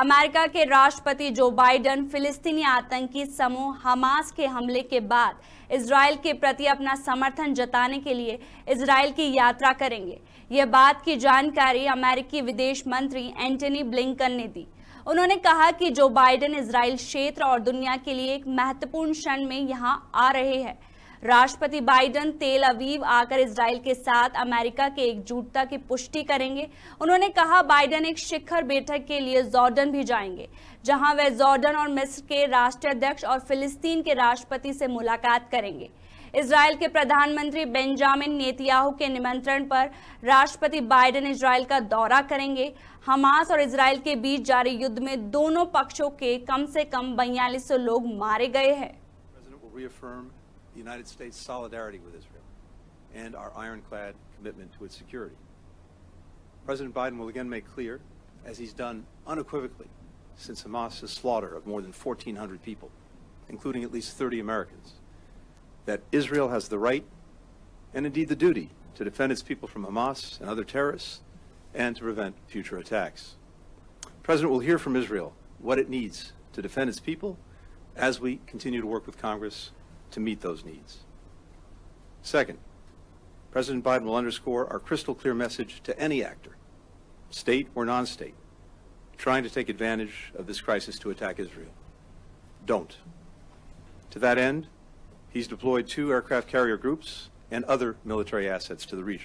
America के राष्ट्रपति जो बाइडन फिलिस्तीनी आतंकी समूह हमास के हमले के बाद इसराइल के प्रति अपना समर्थन जताने के लिए इसराइल की यात्रा करेंगे ये बात की जानकारी अमेरिकी विदेश मंत्री एंटनी ब्लिंकन ने दी उन्होंने कहा कि जो बाइडन इसराइल क्षेत्र और दुनिया के लिए एक महत्वपूर्ण क्षण में यहाँ आ रहे हैं राष्ट्रपति बाइडन तेल अवीव आकर इसराइल के साथ अमेरिका के एकजुटता की पुष्टि करेंगे उन्होंने कहा बाइडन एक शिखर बैठक के लिए जॉर्डन भी जाएंगे जहां वे जॉर्डन और मिस्र के राष्ट्राध्यक्ष और फिलिस्तीन के राष्ट्रपति से मुलाकात करेंगे इसराइल के प्रधानमंत्री बेंजामिन नेतियाहू के निमंत्रण पर राष्ट्रपति बाइडन इसराइल का दौरा करेंगे हमास और इसराइल के बीच जारी युद्ध में दोनों पक्षों के कम से कम बयालीस लोग मारे गए हैं the United States' solidarity with Israel and our ironclad commitment to its security. President Biden will again make clear, as he's done unequivocally since Hamas's slaughter of more than 1,400 people, including at least 30 Americans, that Israel has the right and indeed the duty to defend its people from Hamas and other terrorists and to prevent future attacks. The President will hear from Israel what it needs to defend its people as we continue to work with Congress to meet those needs. Second, President Biden will underscore our crystal clear message to any actor, state or non-state, trying to take advantage of this crisis to attack Israel. Don't. To that end, he's deployed two aircraft carrier groups and other military assets to the region.